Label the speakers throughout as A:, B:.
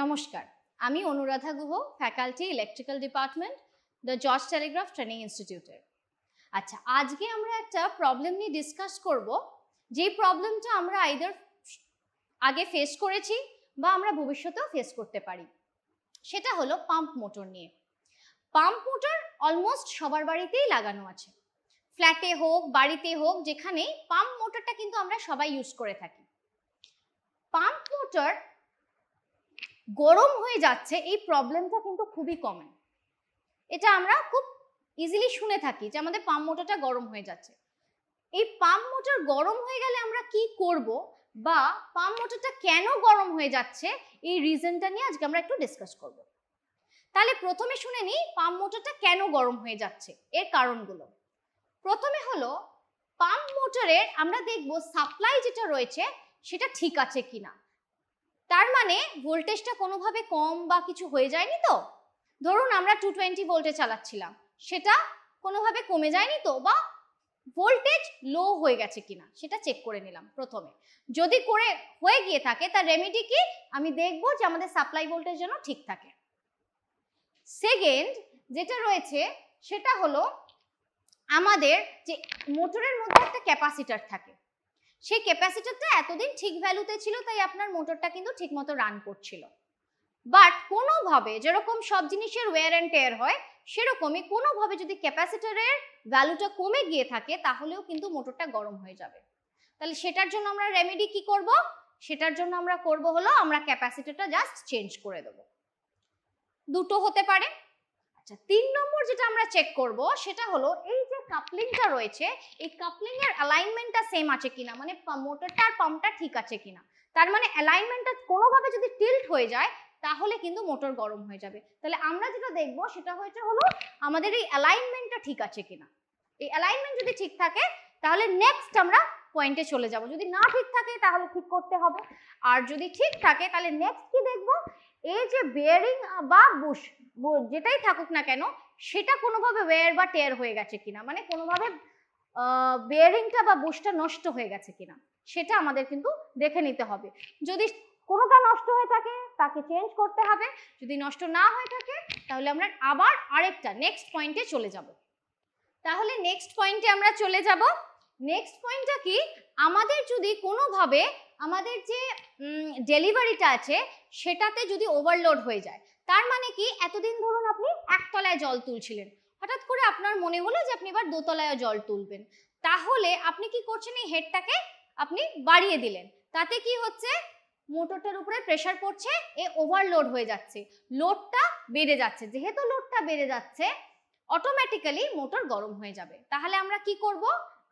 A: নমস্কার আমি Anuradha Guha faculty electrical department the George Telegraph training ইনস্টিটিউটের আচ্ছা আজকে আমরা একটা প্রবলেম নিয়ে ডিসকাস করব যেই প্রবলেমটা আমরা আইদার আগে ফেস করেছি বা আমরা ভবিষ্যতেও ফেস করতে পারি সেটা হলো পাম্প মোটর নিয়ে পাম্প মোটর অলমোস্ট সবার বাড়িতেই লাগানো আছে ফ্ল্যাটে হোক বাড়িতে হোক যেখানে পাম্প মোটরটা কিন্তু আমরা সবাই ইউজ করে থাকি পাম্প মোটর গরম হয়ে যাচ্ছে এই প্রবলেমটা কিন্তু খুবই কমন এটা আমরা খুব ইজিলি শুনে থাকি যে আমাদের পাম্প মোটরটা গরম হয়ে যাচ্ছে এই পাম্প মোটর গরম হয়ে গেলে আমরা কি করব বা পাম্প মোটরটা কেন গরম হয়ে যাচ্ছে এই রিজনটা নিয়ে আজকে আমরা একটু ডিসকাস করব তাহলে প্রথমে শুনে নিই পাম্প মোটরটা কেন গরম হয়ে যাচ্ছে এর কারণগুলো প্রথমে হলো পাম্প মোটরের আমরা দেখব সাপ্লাই যেটা রয়েছে সেটা ঠিক আছে কিনা তার মানে ভোল্টেজটা কোনোভাবে কম বা কিছু হয়ে যায়নি তো ধরুন আমরা টু টোয়েন্টি ভোল্টে চালাচ্ছিলাম সেটা কোনোভাবে কমে যায়নি তো বা ভোল্টেজ লো হয়ে গেছে কিনা সেটা চেক করে নিলাম প্রথমে যদি করে হয়ে গিয়ে থাকে তার রেমেডি কি আমি দেখব যে আমাদের সাপ্লাই ভোল্টেজ যেন ঠিক থাকে সেকেন্ড যেটা রয়েছে সেটা হলো আমাদের যে মোটরের মধ্যে একটা ক্যাপাসিটার থাকে সেই ক্যাপাসিটারটা এতদিন ঠিক ভ্যালুতে ছিল তাই আপনার মোটরটা কিন্তু ঠিকমতো রান করছিল বাট কোনোভাবে যেরকম সব জিনিসের ওয়ার অ্যান্ড টেয়ার হয় সেরকমই কোনোভাবে যদি ক্যাপাসিটারের ভ্যালুটা কমে গিয়ে থাকে তাহলেও কিন্তু মোটরটা গরম হয়ে যাবে তাহলে সেটার জন্য আমরা রেমেডি কি করব সেটার জন্য আমরা করব হলো আমরা ক্যাপাসিটারটা জাস্ট চেঞ্জ করে দেব দুটো হতে পারে আচ্ছা তিন নম্বর যেটা আমরা চেক করব সেটা হলো এই যে কাপলিংটা রয়েছে এই কাপলিং এর অ্যালাইনমেন্টটা সেম আছে কিনা মানে মোটরটা আর পাম্পটা ঠিক আছে কিনা তার মানে অ্যালাইনমেন্টটা কোনোভাবে যদি টিল্ট হয়ে যায় তাহলে কিন্তু মোটর গরম হয়ে যাবে তাহলে আমরা যেটা দেখব সেটা হয়েছে হলো আমাদের এই অ্যালাইনমেন্টটা ঠিক আছে কিনা এই অ্যালাইনমেন্ট যদি ঠিক থাকে তাহলে নেক্সট আমরা পয়েন্টে চলে যাব যদি না ঠিক থাকে তাহলে ঠিক করতে হবে আর যদি ঠিক থাকে তাহলে নেক্সট কি দেখব এই যে বেয়ারিং বা বুশ যেটাই থাকুক না কেন সেটা কোনোভাবে ওয়ার বা টেয়ার হয়ে গেছে কিনা মানে কোনোভাবে বেয়ারিংটা বা বুশটা নষ্ট হয়ে গেছে কিনা সেটা আমাদের কিন্তু দেখে নিতে হবে যদি কোনোটা নষ্ট হয়ে থাকে তাকে চেঞ্জ করতে হবে যদি নষ্ট না হয়ে থাকে তাহলে আমরা আবার আরেকটা নেক্সট পয়েন্টে চলে যাব তাহলে নেক্সট পয়েন্টে আমরা চলে যাব নেক্সট পয়েন্টটা কি আমাদের যদি কোনোভাবে আমাদের যে ডেলিভারিটা আছে সেটাতে যদি ওভারলোড হয়ে যায় তার মানে কি এতদিন ধরুন আপনি একতলায় জল তুলছিলেন হঠাৎ করে আপনার মনে হলো যে আপনি এবার দোতলায় জল তুলবেন তাহলে আপনি কি করছেন এই হেডটাকে আপনি বাড়িয়ে দিলেন তাতে কি হচ্ছে মোটরটার উপরে প্রেশার পড়ছে এ ওভারলোড হয়ে যাচ্ছে লোডটা বেড়ে যাচ্ছে যেহেতু লোডটা বেড়ে যাচ্ছে অটোমেটিক্যালি মোটর গরম হয়ে যাবে তাহলে আমরা কি করব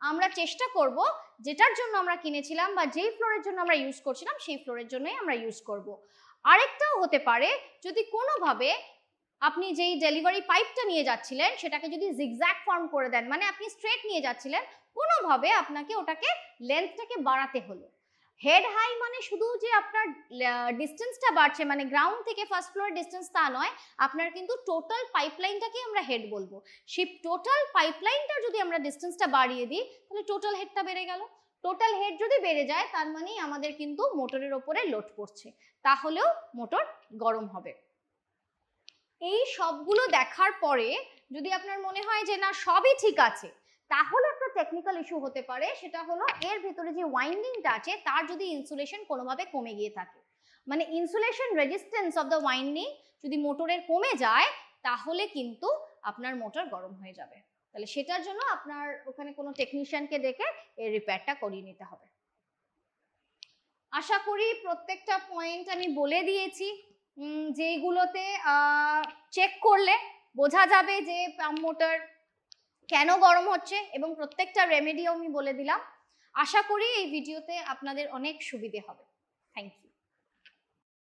A: আমরা চেষ্টা করব যেটার জন্য আমরা কিনেছিলাম বা যেই ফ্লোরের জন্য আমরা ইউজ করছিলাম সেই ফ্লোরের জন্যই আমরা ইউজ করব। আরেকটাও হতে পারে যদি কোনোভাবে আপনি যেই ডেলিভারি পাইপটা নিয়ে যাচ্ছিলেন সেটাকে যদি জিগজ্যাক ফর্ম করে দেন মানে আপনি স্ট্রেট নিয়ে যাচ্ছিলেন কোনোভাবে আপনাকে ওটাকে লেন্থটাকে বাড়াতে হলো হেড হাই মানে শুধু যে আপনার ডিস্টেন্সটা বাড়ছে মানে গ্রাউন্ড থেকে ফার্স্ট ফ্লোর ডিস্টেন্স তা নয় আপনার কিন্তু টোটাল পাইপলাইনটাকে আমরা হেড বলবো সেই টোটাল পাইপলাইনটা যদি আমরা ডিস্টেন্সটা বাড়িয়ে দিই তাহলে টোটাল হেডটা বেড়ে গেল টোটাল হেড যদি বেড়ে যায় তার মানে আমাদের কিন্তু মোটরের ওপরে লোড পড়ছে তাহলেও মোটর গরম হবে এই সবগুলো দেখার পরে যদি আপনার মনে হয় যে না সবই ঠিক আছে তাহলে টেকনিক্যাল ইস্যু হতে পারে সেটা হলো এর ভেতরে যে ওয়াইন্ডিংটা আছে তার যদি ইনসুলেশন কোনোভাবে কমে গিয়ে থাকে মানে insulation resistance of the winding যদি মোটরের কমে যায় তাহলে কিন্তু আপনার মোটর গরম হয়ে যাবে তাহলে সেটার জন্য আপনার ওখানে কোনো টেকনিশিয়ানকে ডেকে এই রিপেয়ারটা করিয়ে নিতে হবে আশা করি প্রত্যেকটা পয়েন্ট আমি বলে দিয়েছি যেইগুলোতে চেক করলে বোঝা যাবে যে পাম্প মোটর কেন গরম হচ্ছে এবং প্রত্যেকটা রেমেডিও আমি বলে দিলাম আশা করি এই ভিডিওতে আপনাদের অনেক সুবিধে হবে থ্যাংক ইউ